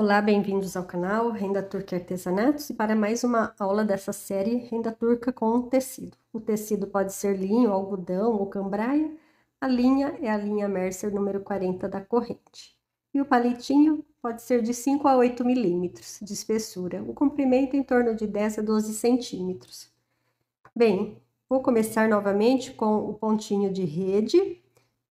Olá, bem-vindos ao canal Renda Turca e Artesanatos e para mais uma aula dessa série Renda Turca com tecido. O tecido pode ser linho, algodão ou cambraia. A linha é a linha Mercer número 40 da corrente. E o palitinho pode ser de 5 a 8 milímetros de espessura. O comprimento em torno de 10 a 12 centímetros. Bem, vou começar novamente com o pontinho de rede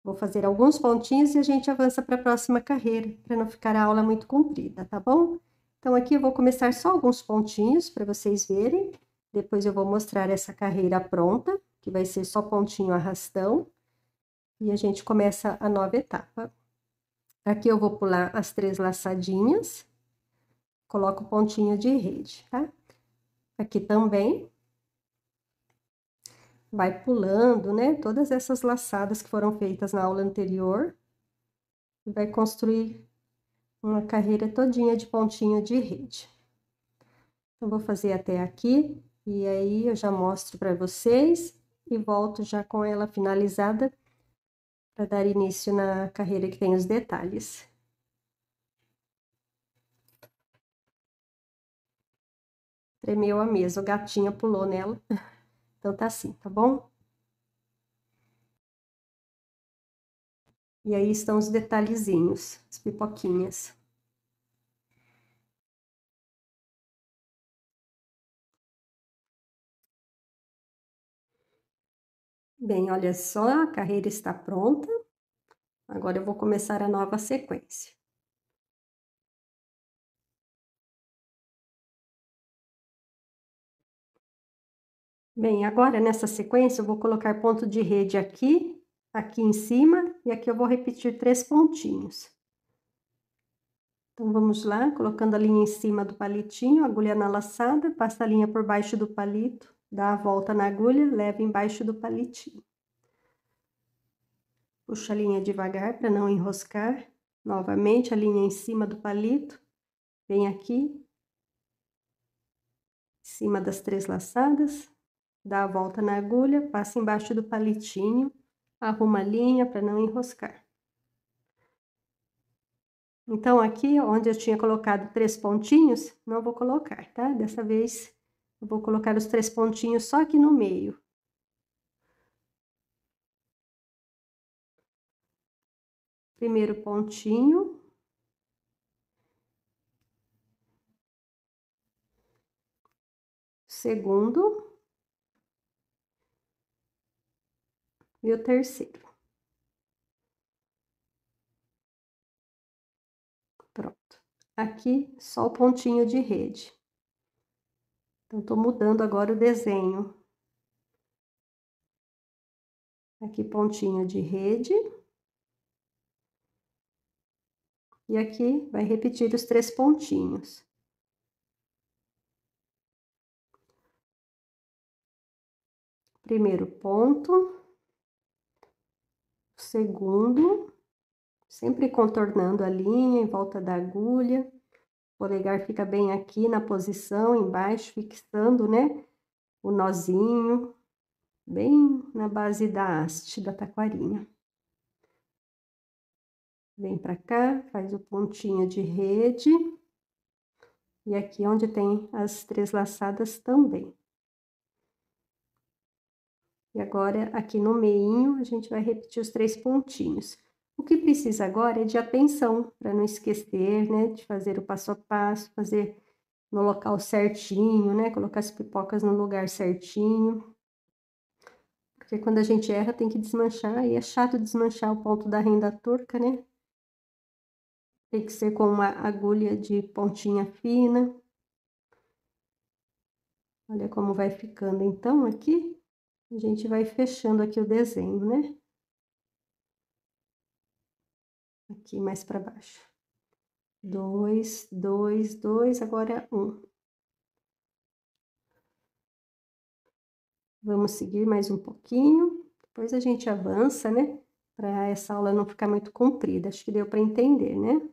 Vou fazer alguns pontinhos e a gente avança para a próxima carreira, para não ficar a aula muito comprida, tá bom? Então, aqui eu vou começar só alguns pontinhos para vocês verem. Depois eu vou mostrar essa carreira pronta, que vai ser só pontinho arrastão. E a gente começa a nova etapa. Aqui eu vou pular as três laçadinhas, coloco o pontinho de rede, tá? Aqui também, vai pulando, né? Todas essas laçadas que foram feitas na aula anterior. E vai construir uma carreira todinha de pontinho de rede. Eu então, vou fazer até aqui, e aí eu já mostro para vocês e volto já com ela finalizada para dar início na carreira que tem os detalhes. Tremeu a mesa, o gatinho pulou nela. Então tá assim, tá bom? E aí estão os detalhezinhos, as pipoquinhas. Bem, olha só, a carreira está pronta. Agora eu vou começar a nova sequência. Bem, agora nessa sequência eu vou colocar ponto de rede aqui, aqui em cima e aqui eu vou repetir três pontinhos. Então vamos lá, colocando a linha em cima do palitinho, agulha na laçada, passa a linha por baixo do palito, dá a volta na agulha, leva embaixo do palitinho. Puxa a linha devagar para não enroscar. Novamente a linha em cima do palito, vem aqui, em cima das três laçadas, dá a volta na agulha, passa embaixo do palitinho, arruma a linha para não enroscar. Então, aqui onde eu tinha colocado três pontinhos, não vou colocar, tá? Dessa vez, eu vou colocar os três pontinhos só aqui no meio. Primeiro pontinho. Segundo. e o terceiro. Pronto. Aqui, só o pontinho de rede. Então, tô mudando agora o desenho. Aqui, pontinho de rede. E aqui, vai repetir os três pontinhos. Primeiro ponto segundo, sempre contornando a linha em volta da agulha. O polegar fica bem aqui na posição, embaixo, fixando, né? O nozinho, bem na base da haste da taquarinha. Vem pra cá, faz o pontinho de rede. E aqui é onde tem as três laçadas também. E agora, aqui no meio, a gente vai repetir os três pontinhos. O que precisa agora é de atenção, para não esquecer, né? De fazer o passo a passo, fazer no local certinho, né? Colocar as pipocas no lugar certinho. Porque quando a gente erra, tem que desmanchar. E é chato desmanchar o ponto da renda turca, né? Tem que ser com uma agulha de pontinha fina. Olha como vai ficando então aqui. A gente vai fechando aqui o desenho, né? Aqui mais para baixo. Dois, dois, dois, agora é um. Vamos seguir mais um pouquinho, depois a gente avança, né? Para essa aula não ficar muito comprida, acho que deu para entender, né?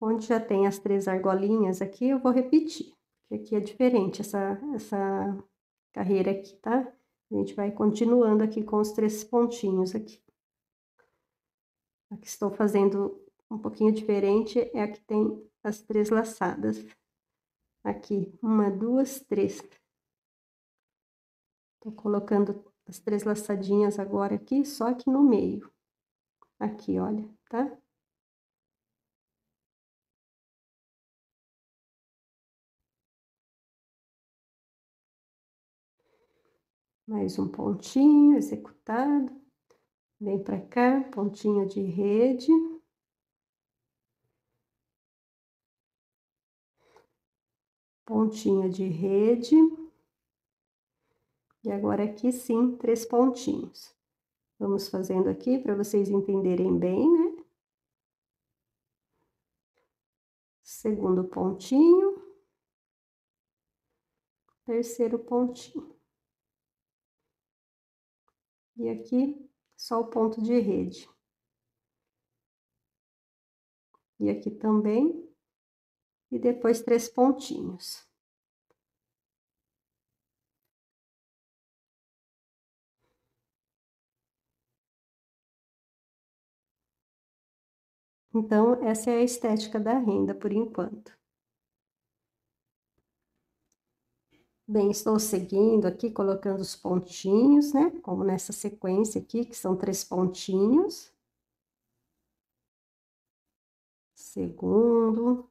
Onde já tem as três argolinhas aqui, eu vou repetir, porque aqui é diferente essa, essa carreira aqui, tá? A gente vai continuando aqui com os três pontinhos aqui. A que estou fazendo um pouquinho diferente é a que tem as três laçadas. Aqui, uma, duas, três. Estou colocando as três laçadinhas agora aqui, só aqui no meio. Aqui, olha, tá? mais um pontinho executado, vem para cá, pontinho de rede. Pontinho de rede. E agora aqui sim, três pontinhos. Vamos fazendo aqui para vocês entenderem bem, né? Segundo pontinho. Terceiro pontinho. E aqui, só o ponto de rede. E aqui também. E depois três pontinhos. Então, essa é a estética da renda por enquanto. Bem, estou seguindo aqui, colocando os pontinhos, né? Como nessa sequência aqui, que são três pontinhos. Segundo,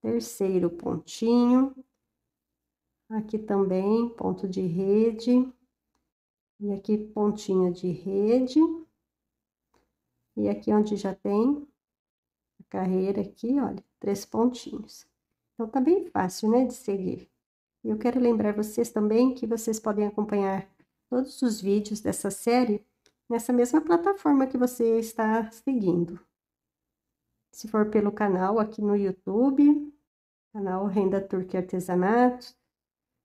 terceiro pontinho. Aqui também, ponto de rede. E aqui, pontinho de rede. E aqui onde já tem a carreira aqui, olha, três pontinhos. Então, tá bem fácil, né, de seguir. Eu quero lembrar vocês também que vocês podem acompanhar todos os vídeos dessa série nessa mesma plataforma que você está seguindo. Se for pelo canal aqui no YouTube, canal Renda Turque Artesanato,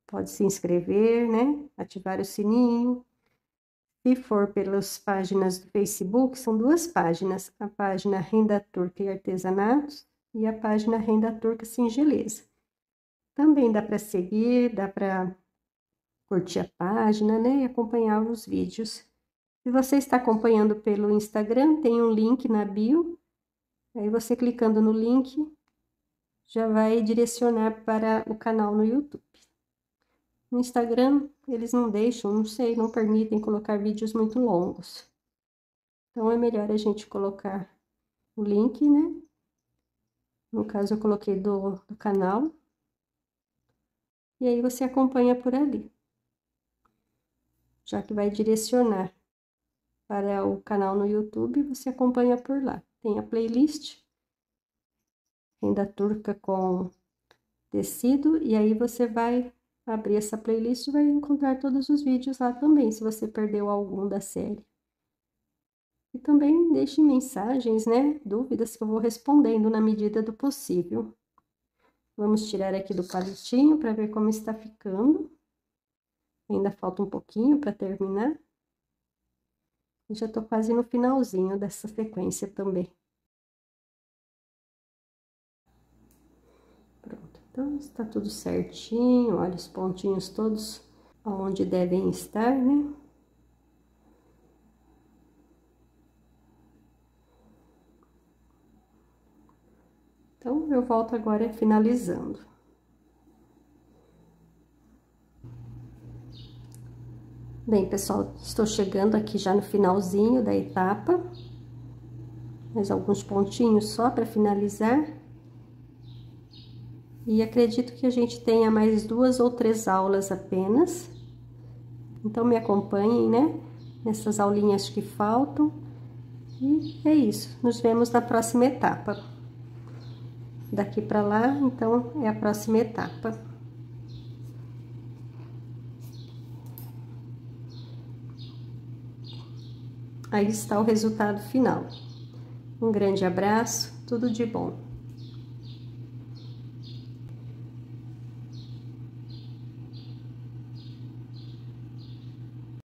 pode se inscrever, né? Ativar o sininho. Se for pelas páginas do Facebook, são duas páginas, a página Renda Turca e Artesanatos e a página Renda Turca Singeleza. Também dá para seguir, dá para curtir a página, né? E acompanhar os vídeos. Se você está acompanhando pelo Instagram, tem um link na bio. Aí você clicando no link já vai direcionar para o canal no YouTube. No Instagram, eles não deixam, não sei, não permitem colocar vídeos muito longos. Então é melhor a gente colocar o link, né? No caso, eu coloquei do, do canal e aí você acompanha por ali. Já que vai direcionar para o canal no YouTube, você acompanha por lá. Tem a playlist renda turca com tecido e aí você vai abrir essa playlist e vai encontrar todos os vídeos lá também, se você perdeu algum da série. E também deixe mensagens, né, dúvidas que eu vou respondendo na medida do possível. Vamos tirar aqui do palitinho para ver como está ficando. Ainda falta um pouquinho para terminar. já tô quase no finalzinho dessa sequência também. Pronto, então está tudo certinho, olha os pontinhos todos onde devem estar, né? Então, eu volto agora finalizando. Bem, pessoal, estou chegando aqui já no finalzinho da etapa. Mais alguns pontinhos só para finalizar. E acredito que a gente tenha mais duas ou três aulas apenas. Então, me acompanhem, né? Nessas aulinhas que faltam. E é isso. Nos vemos na próxima etapa daqui para lá, então é a próxima etapa. Aí está o resultado final. Um grande abraço, tudo de bom.